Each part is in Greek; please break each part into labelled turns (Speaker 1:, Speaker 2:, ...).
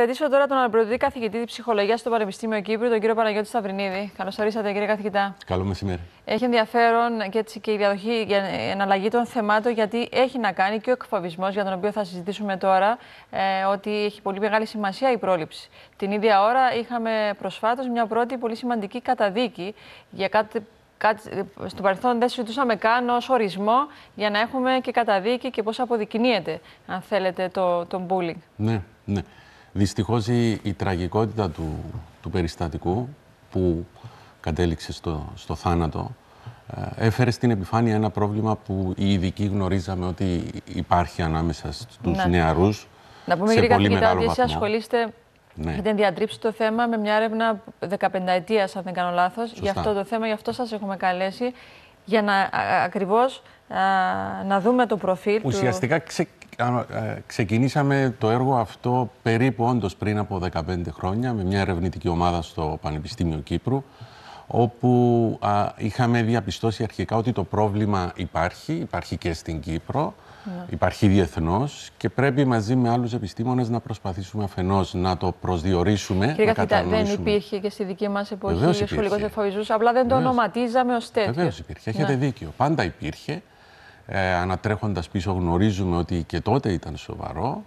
Speaker 1: Κρατήσω τώρα τον αναπληρωτή καθηγητή ψυχολογίας στο Πανεπιστήμιο Κύπρου, τον κύριο Παναγιώτη Σταυρινίδη. Καλώς ορίσατε, κύριε καθηγητά. Καλό μεσημέρι. Έχει ενδιαφέρον και, έτσι και η διαδοχή για εναλλαγή των θεμάτων, γιατί έχει να κάνει και ο εκφοβισμός, για τον οποίο θα συζητήσουμε τώρα, ε, ότι έχει πολύ μεγάλη σημασία η πρόληψη. Την ίδια ώρα είχαμε προσφάτως μια πρώτη πολύ σημαντική καταδίκη για κάτι στο παρελθόν δεν συζητούσαμε καν ως ορισμό για να έχουμε και καταδίκη και πώς αποδεικνύεται, αν θέλετε, το, το bullying.
Speaker 2: Ναι, ναι. Δυστυχώς η, η τραγικότητα του, του περιστατικού που κατέληξε στο, στο θάνατο ε, έφερε στην επιφάνεια ένα πρόβλημα που οι ειδικοί γνωρίζαμε ότι υπάρχει ανάμεσα στους ναι. νεαρούς Να πούμε γιατί καθηγητά σχολίστε. εσείς ασχολείστε ναι. Έχετε
Speaker 1: διατρύψει το θέμα με μια έρευνα 15 ετία, αν δεν κάνω λάθος, για αυτό το θέμα. Γι' αυτό σας έχουμε καλέσει, για να ακριβώ να δούμε το προφίλ. του...
Speaker 2: Ε, ξεκινήσαμε το έργο αυτό περίπου όντως πριν από 15 χρόνια με μια ερευνητική ομάδα στο Πανεπιστήμιο Κύπρου όπου είχαμε διαπιστώσει αρχικά ότι το πρόβλημα υπάρχει, υπάρχει και στην Κύπρο, ναι. υπάρχει διεθνώς και πρέπει μαζί με άλλους επιστήμονες να προσπαθήσουμε αφενός να το προσδιορίσουμε, Κύριε να δεν υπήρχε
Speaker 1: και στη δική μας εποχή ο σχολικός απλά δεν το ονοματίζαμε ως τέτοιο. Βεβαίως υπήρχε, έχετε ναι.
Speaker 2: δίκιο. Πάντα υπήρχε ε, ανατρέχοντας πίσω γνωρίζουμε ότι και τότε ήταν σοβαρό.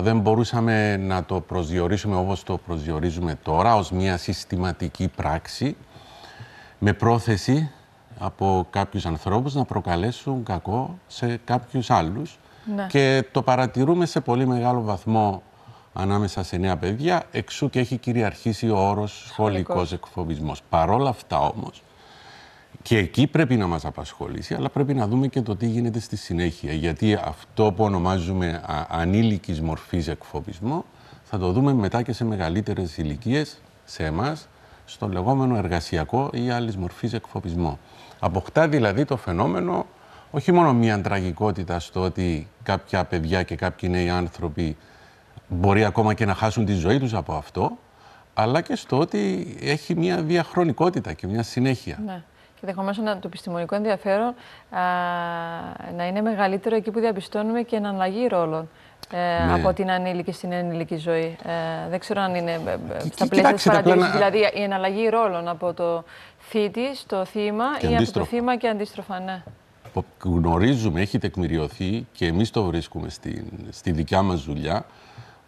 Speaker 2: δεν μπορούσαμε να το προσδιορίσουμε όπως το προσδιορίζουμε τώρα, ως μια συστηματική πράξη, με πρόθεση από κάποιους ανθρώπους να προκαλέσουν κακό σε κάποιους άλλους. Ναι. Και το παρατηρούμε σε πολύ μεγάλο βαθμό ανάμεσα σε νέα παιδιά, εξού και έχει κυριαρχήσει ο όρος σχολικός εκφοβισμός. Παρόλα αυτά όμως, και εκεί πρέπει να μας απασχολήσει, αλλά πρέπει να δούμε και το τι γίνεται στη συνέχεια. Γιατί αυτό που ονομάζουμε ανήλικης μορφής εκφοβισμό θα το δούμε μετά και σε μεγαλύτερες ηλικίες σε εμάς στο λεγόμενο εργασιακό ή άλλης μορφής εκφοπισμό. Αποκτά δηλαδή το φαινόμενο όχι μόνο μια τραγικότητα στο ότι κάποια παιδιά και κάποιοι νέοι άνθρωποι μπορεί ακόμα και να χάσουν τη ζωή τους από αυτό, αλλά και στο ότι έχει μια διαχρονικότητα και μια συνέχεια.
Speaker 1: Ναι ενδεχομένως το επιστημονικό ενδιαφέρον α, να είναι μεγαλύτερο εκεί που διαπιστώνουμε και εναλλαγή ρόλων. Ε, ναι. από την ανήλικη στην ενήλικη ζωή. Ε, δεν ξέρω αν είναι ε, ε, και, στα πλαίσια της παρατήρησης, δηλαδή η εναλλαγή ρόλων από το θήτη στο θύμα ή από το θύμα και αντίστροφα, ναι.
Speaker 2: Γνωρίζουμε, έχει τεκμηριωθεί και εμείς το βρίσκουμε στη, στη δικιά μας δουλειά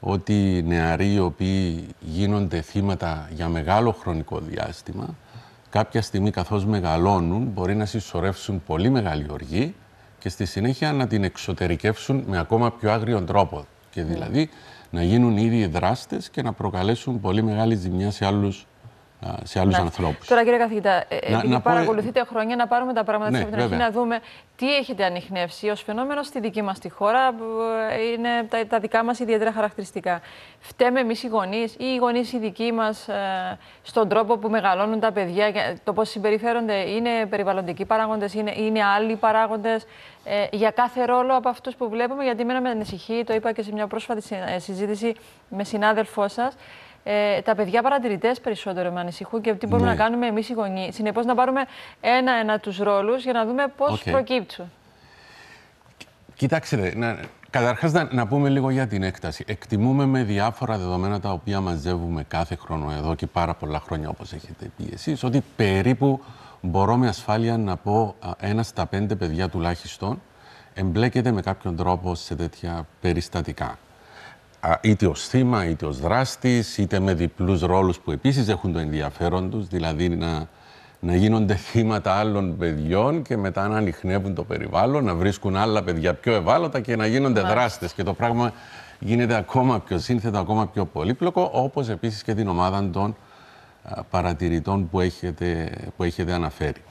Speaker 2: ότι νεαροί οι οποίοι γίνονται θύματα για μεγάλο χρονικό διάστημα κάποια στιγμή καθώς μεγαλώνουν μπορεί να συσσωρεύσουν πολύ μεγάλη οργή και στη συνέχεια να την εξωτερικεύσουν με ακόμα πιο άγριον τρόπο. Και ναι. δηλαδή να γίνουν ήδη δράστες και να προκαλέσουν πολύ μεγάλη ζημιά σε άλλους σε άλλους ανθρώπους.
Speaker 1: Τώρα, κύριε Καθηγητά, ε, ε, να, παρακολουθείτε χρόνια να πάρουμε τα πράγματα ναι, αρχή, να δούμε τι έχετε ανοιχνεύσει ως φαινόμενο στη δική μας τη χώρα. Ε, είναι τα, τα δικά μας ιδιαίτερα χαρακτηριστικά. Φταίμε εμείς οι γονείς ή οι γονείς οι δικοί μας στον τρόπο που μεγαλώνουν τα παιδιά, το πώς συμπεριφέρονται. Είναι περιβαλλοντικοί παράγοντες, είναι, είναι άλλοι παράγοντες. για κάθε ρόλο από αυτούς που βλέπουμε, γιατί μένα με ανησυχεί, το είπα και σε μια πρόσφατη συζήτηση με συνάδελφό σας. Ε, τα παιδιά παρατηρητές περισσότερο με ανησυχούν και τι μπορούμε ναι. να κάνουμε εμείς οι γονείς. Συνεπώς, να πάρουμε ένα-ένα τους ρόλους για να δούμε πώς okay. προκύπτουν.
Speaker 2: Κοιτάξτε, να, καταρχάς να, πούμε λίγο για την έκταση. Εκτιμούμε με διάφορα δεδομένα τα οποία μαζεύουμε κάθε χρόνο εδώ και πάρα πολλά χρόνια όπως έχετε πει εσείς, ότι περίπου μπορώ με ασφάλεια να πω ένα στα πέντε παιδιά τουλάχιστον εμπλέκεται με κάποιον τρόπο σε τέτοια περιστατικά είτε ως θύμα, είτε ως δράστης, είτε με διπλούς ρόλους που επίσης έχουν το ενδιαφέρον τους, δηλαδή να, να γίνονται θύματα άλλων παιδιών και μετά να ανοιχνεύουν το περιβάλλον, να βρίσκουν άλλα παιδιά πιο ευάλωτα και να γίνονται δράστε. δράστες. Και το πράγμα γίνεται ακόμα πιο σύνθετο, ακόμα πιο πολύπλοκο, όπως επίσης και την ομάδα των παρατηρητών που έχετε, που έχετε αναφέρει.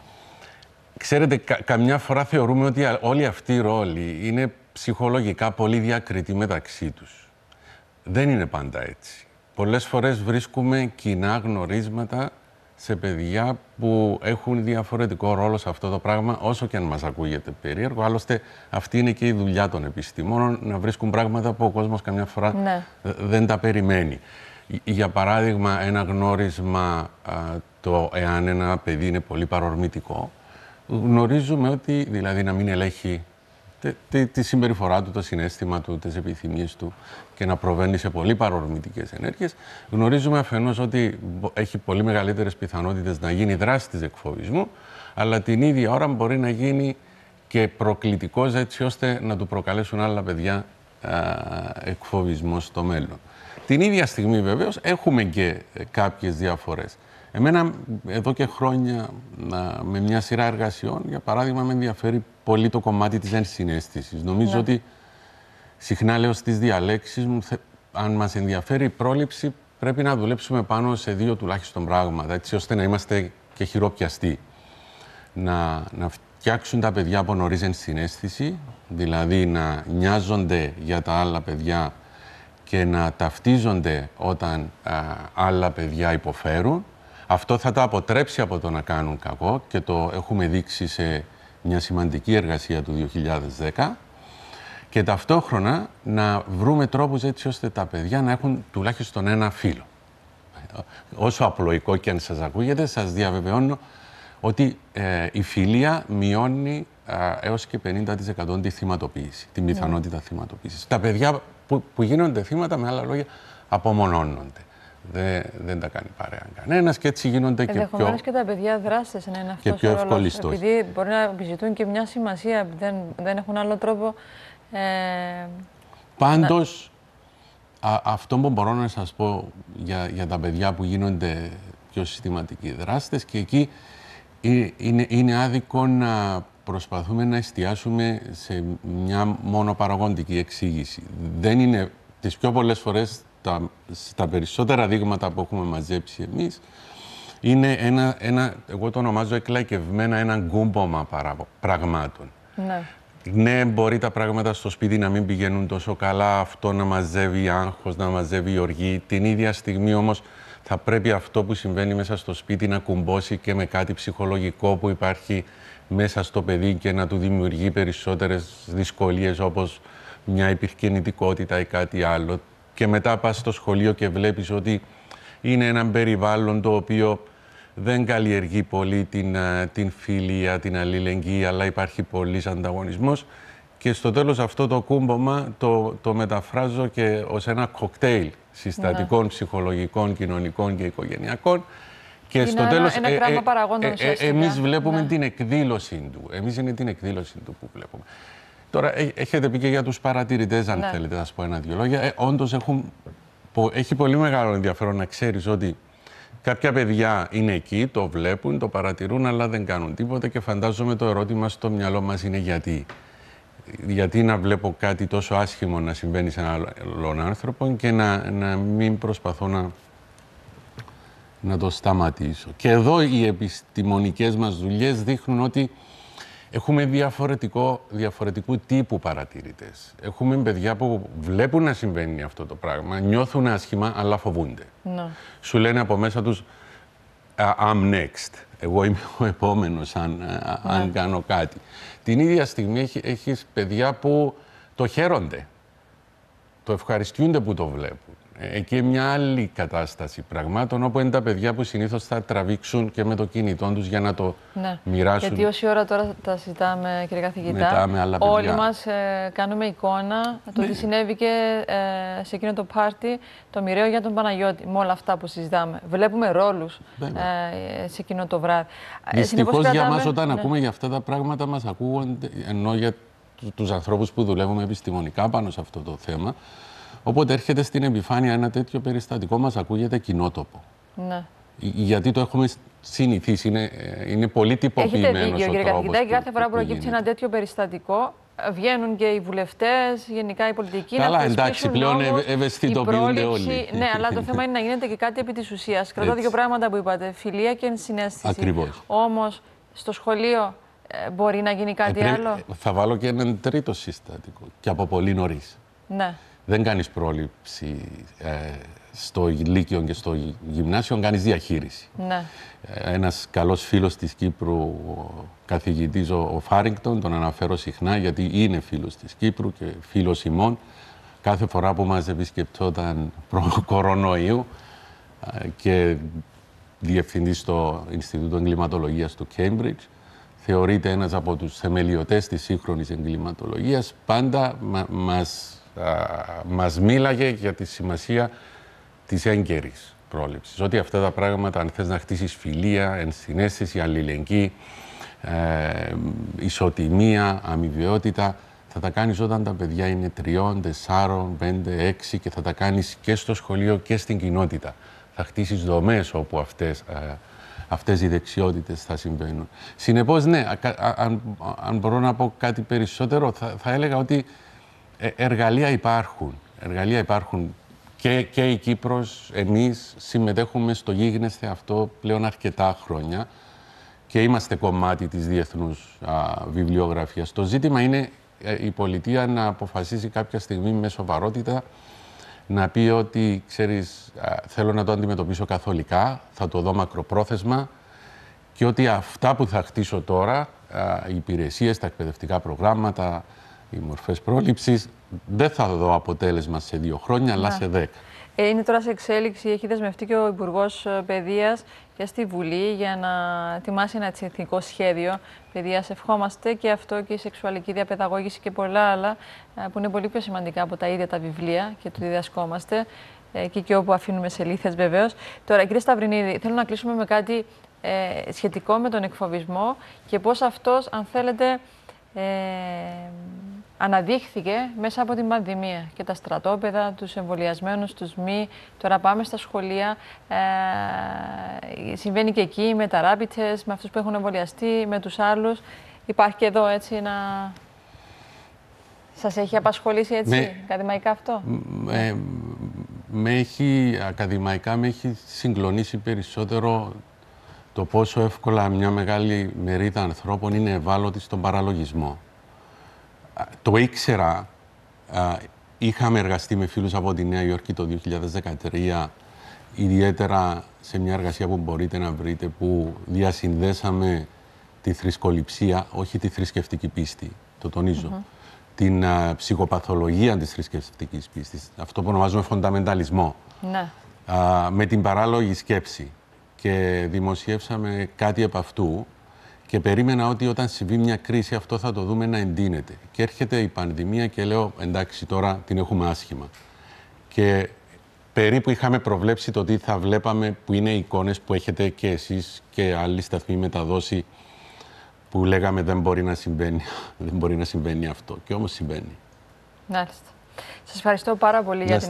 Speaker 2: Ξέρετε, καμιά φορά θεωρούμε ότι όλοι αυτοί οι ρόλοι είναι ψυχολογικά πολύ διακριτοί μεταξύ τους. Δεν είναι πάντα έτσι. Πολλές φορές βρίσκουμε κοινά γνωρίσματα σε παιδιά που έχουν διαφορετικό ρόλο σε αυτό το πράγμα, όσο και αν μας ακούγεται περίεργο. Άλλωστε, αυτή είναι και η δουλειά των επιστημόνων, να βρίσκουν πράγματα που ο κόσμος καμιά φορά ναι. δεν τα περιμένει. Για παράδειγμα, ένα γνώρισμα το εάν ένα παιδί είναι πολύ παρορμητικό, γνωρίζουμε ότι, δηλαδή να μην ελέγχει τη, τη συμπεριφορά του, το συνέστημα του, τις επιθυμίες του και να προβαίνει σε πολύ παρορμητικές ενέργειες. Γνωρίζουμε αφενός ότι έχει πολύ μεγαλύτερες πιθανότητες να γίνει δράση της εκφοβισμού, αλλά την ίδια ώρα μπορεί να γίνει και προκλητικός έτσι ώστε να του προκαλέσουν άλλα παιδιά α, εκφοβισμό στο μέλλον. Την ίδια στιγμή βεβαίως έχουμε και ε, κάποιες διαφορές. Εμένα εδώ και χρόνια με μια σειρά εργασιών, για παράδειγμα, με ενδιαφέρει πολύ το κομμάτι της ενσυναίσθησης. Νομίζω ναι. ότι συχνά λέω στις διαλέξεις μου, αν μας ενδιαφέρει η πρόληψη, πρέπει να δουλέψουμε πάνω σε δύο τουλάχιστον πράγματα, έτσι ώστε να είμαστε και χειροπιαστοί. Να, να φτιάξουν τα παιδιά από νωρίς ενσυναίσθηση, δηλαδή να νοιάζονται για τα άλλα παιδιά και να ταυτίζονται όταν άλλα παιδιά υποφέρουν. Αυτό θα τα αποτρέψει από το να κάνουν κακό και το έχουμε δείξει σε μια σημαντική εργασία του 2010 και ταυτόχρονα να βρούμε τρόπους έτσι ώστε τα παιδιά να έχουν τουλάχιστον ένα φίλο. Όσο απλοϊκό και αν σας ακούγεται, σας διαβεβαιώνω ότι ε, η φιλία μειώνει ε, έως και 50% τη θυματοποίηση, την ναι. πιθανότητα yeah. θυματοποίησης. Τα παιδιά που, που γίνονται θύματα, με άλλα λόγια, απομονώνονται δεν, δεν τα κάνει παρέα κανένας και έτσι γίνονται και πιο.
Speaker 1: και τα παιδιά δράστες να είναι αυτό. Και πιο Επειδή μπορεί να επιζητούν και μια σημασία, δεν, δεν έχουν άλλο τρόπο. Ε,
Speaker 2: Πάντως, αυτό που μπορώ να σας πω για, για τα παιδιά που γίνονται πιο συστηματικοί δράστες και εκεί ε, είναι, είναι άδικο να προσπαθούμε να εστιάσουμε σε μια μόνο παραγόντικη εξήγηση. Δεν είναι τις πιο πολλές φορές τα, στα περισσότερα δείγματα που έχουμε μαζέψει εμείς, είναι ένα, ένα εγώ το ονομάζω εκλαϊκευμένα, ένα γκούμπομα πραγμάτων. Ναι. Ναι, μπορεί τα πράγματα στο σπίτι να μην πηγαίνουν τόσο καλά, αυτό να μαζεύει άγχος, να μαζεύει οργή. Την ίδια στιγμή όμως θα πρέπει αυτό που συμβαίνει μέσα στο σπίτι να κουμπώσει και με κάτι ψυχολογικό που υπάρχει μέσα στο παιδί και να του δημιουργεί περισσότερες δυσκολίες όπως μια υπηρκενητικότητα ή κάτι άλλο και μετά πά στο σχολείο και βλέπεις ότι είναι ένα περιβάλλον το οποίο δεν καλλιεργεί πολύ την, ε, την φιλία, την αλληλεγγύη, αλλά υπάρχει πολύ ανταγωνισμός. Και στο τέλος, αυτό το κούμπομα το, το μεταφράζω και ως ένα κοκτέιλ συστατικών, ναι. ψυχολογικών, κοινωνικών και οικογενειακών. Και στο τέλος, ε, ε, εμείς βλέπουμε ναι. την εκδήλωση του. Εμείς είναι την εκδήλωση του που βλέπουμε. Τώρα έχετε πει και για τους παρατηρητές, αν ναι. θέλετε, να σα πω ένα-δύο λόγια. Ε, Όντως έχει πολύ μεγάλο ενδιαφέρον να ξέρεις ότι κάποια παιδιά είναι εκεί, το βλέπουν, το παρατηρούν, αλλά δεν κάνουν τίποτα και φαντάζομαι το ερώτημα στο μυαλό μας είναι γιατί. Γιατί να βλέπω κάτι τόσο άσχημο να συμβαίνει σε έναν άλλον άνθρωπο και να, μην προσπαθώ να να το σταματήσω. Και εδώ οι επιστημονικές μας δουλειές δείχνουν ότι Έχουμε διαφορετικό, διαφορετικού τύπου παρατηρητές. Έχουμε παιδιά που βλέπουν να συμβαίνει αυτό το πράγμα, νιώθουν άσχημα, αλλά φοβούνται. Ναι. Σου λένε από μέσα τους, I'm next. Εγώ είμαι ο επόμενος, αν, ε, ναι. αν κάνω κάτι. Την ίδια στιγμή έχει έχεις παιδιά που το χαίρονται. Το ευχαριστούνται που το βλέπουν. Εκεί μια άλλη κατάσταση πραγμάτων, όπου είναι τα παιδιά που συνήθως θα τραβήξουν και με το κινητό τους για να το
Speaker 1: ναι. μοιράσουν. Γιατί όση ώρα τώρα τα συζητάμε, κύριε καθηγητά, όλοι μας ε, κάνουμε εικόνα το ναι. τι συνέβη και ε, σε εκείνο το πάρτι, το μοιραίο για τον Παναγιώτη, με όλα αυτά που συζητάμε. Βλέπουμε ρόλους ε, σε εκείνο το βράδυ. Δυστυχώς για μας όταν ναι. ακούμε για
Speaker 2: αυτά τα πράγματα, μας ακούγονται ενώ για τους ανθρώπους που δουλεύουμε επιστημονικά πάνω σε αυτό το θέμα. Οπότε έρχεται στην επιφάνεια ένα τέτοιο περιστατικό, μας ακούγεται κοινότοπο. Ναι. Ε, γιατί το έχουμε συνηθίσει, είναι, ε, είναι πολύ τυποποιημένο. Έχετε δίκιο, κύριε Καθηγητά, κάθε
Speaker 1: φορά που προκύπτει ένα τέτοιο περιστατικό, βγαίνουν και οι βουλευτές, γενικά οι πολιτικοί. Καλά, να εντάξει, πλέον
Speaker 2: ευαισθητοποιούνται όλοι. Ναι, αλλά το ναι. θέμα
Speaker 1: είναι να γίνεται και κάτι επί της ουσίας. Κρατώ δύο πράγματα που είπατε: φιλία και ενσυναίσθηση. Ακριβώς. Όμως, στο σχολείο ε, μπορεί να γίνει κάτι ε, άλλο.
Speaker 2: Θα βάλω και έναν τρίτο συστατικό και από πολύ νωρίς. Ναι δεν κάνεις πρόληψη ε, στο Λύκειο και στο Γυμνάσιο, κάνεις διαχείριση. Ναι. Ε, ένας καλός φίλος της Κύπρου, ο καθηγητής ο, Φάρινγκτον, τον αναφέρω συχνά γιατί είναι φίλος της Κύπρου και φίλος ημών. Κάθε φορά που μας επισκεπτόταν προ-κορονοϊού ε, και διευθυντής στο Ινστιτούτο Εγκληματολογίας του Cambridge, θεωρείται ένας από τους θεμελιωτές της σύγχρονης εγκληματολογίας, πάντα μα, μας μας μίλαγε για τη σημασία της έγκαιρης πρόληψης. Ότι αυτά τα πράγματα, αν θες να χτίσεις φιλία, ενσυναίσθηση, αλληλεγγύη, ε, ισοτιμία, αμοιβαιότητα, θα τα κάνεις όταν τα παιδιά είναι τριών, τεσσάρων, πέντε, έξι και θα τα κάνεις και στο σχολείο και στην κοινότητα. Θα χτίσεις δομές όπου αυτές, ε, αυτές οι δεξιότητες θα συμβαίνουν. Συνεπώς, ναι, αν, αν μπορώ να πω κάτι περισσότερο, θα, θα έλεγα ότι ε, εργαλεία υπάρχουν. Εργαλεία υπάρχουν και, και η Κύπρος, εμείς συμμετέχουμε στο γίγνεσθε αυτό πλέον αρκετά χρόνια και είμαστε κομμάτι της διεθνούς α, βιβλιογραφίας. Το ζήτημα είναι ε, η πολιτεία να αποφασίσει κάποια στιγμή με σοβαρότητα να πει ότι, ξέρεις, θέλω να το αντιμετωπίσω καθολικά, θα το δω μακροπρόθεσμα και ότι αυτά που θα χτίσω τώρα, οι υπηρεσίες, τα εκπαιδευτικά προγράμματα, οι μορφές πρόληψης. Δεν θα δω αποτέλεσμα σε δύο χρόνια, αλλά ναι. σε δέκα.
Speaker 1: Ε, είναι τώρα σε εξέλιξη, έχει δεσμευτεί και ο Υπουργός ε, Παιδείας και στη Βουλή για να ετοιμάσει ένα εθνικό σχέδιο παιδείας. Ευχόμαστε και αυτό και η σεξουαλική διαπαιδαγώγηση και πολλά άλλα ε, που είναι πολύ πιο σημαντικά από τα ίδια τα βιβλία και το διδασκόμαστε και όπου αφήνουμε σελίδες βεβαίως. Τώρα, κύριε Σταυρινίδη, θέλω να κλείσουμε με κάτι ε, σχετικό με τον εκφοβισμό και πώς αυτός, αν θέλετε. Ε, αναδείχθηκε μέσα από την πανδημία και τα στρατόπεδα, τους εμβολιασμένους, τους μη. Τώρα πάμε στα σχολεία, ε, συμβαίνει και εκεί με τα ράπιτσες με αυτούς που έχουν εμβολιαστεί, με τους άλλους. Υπάρχει και εδώ έτσι να... Σας έχει απασχολήσει έτσι με, ακαδημαϊκά αυτό.
Speaker 2: Με, με έχει, ακαδημαϊκά με έχει συγκλονίσει περισσότερο το πόσο εύκολα μια μεγάλη μερίδα ανθρώπων είναι ευάλωτη στον παραλογισμό. Το ήξερα. Είχαμε εργαστεί με φίλους από τη Νέα Υόρκη το 2013, ιδιαίτερα σε μια εργασία που μπορείτε να βρείτε, που διασυνδέσαμε τη θρησκοληψία, όχι τη θρησκευτική πίστη, το τονίζω, την ψυχοπαθολογία της θρησκευτικής πίστης, αυτό που ονομάζουμε φονταμενταλισμό, ναι. με την παράλογη σκέψη. Και δημοσιεύσαμε κάτι από αυτού, και περίμενα ότι όταν συμβεί μια κρίση αυτό θα το δούμε να εντείνεται. Και έρχεται η πανδημία και λέω εντάξει τώρα την έχουμε άσχημα. Και περίπου είχαμε προβλέψει το τι θα βλέπαμε που είναι οι εικόνες που έχετε και εσείς και άλλοι σταθμοί μεταδόση που λέγαμε δεν μπορεί να συμβαίνει, δεν μπορεί να συμβαίνει αυτό. Και όμως συμβαίνει.
Speaker 1: Μάλιστα. Σας ευχαριστώ πάρα πολύ για την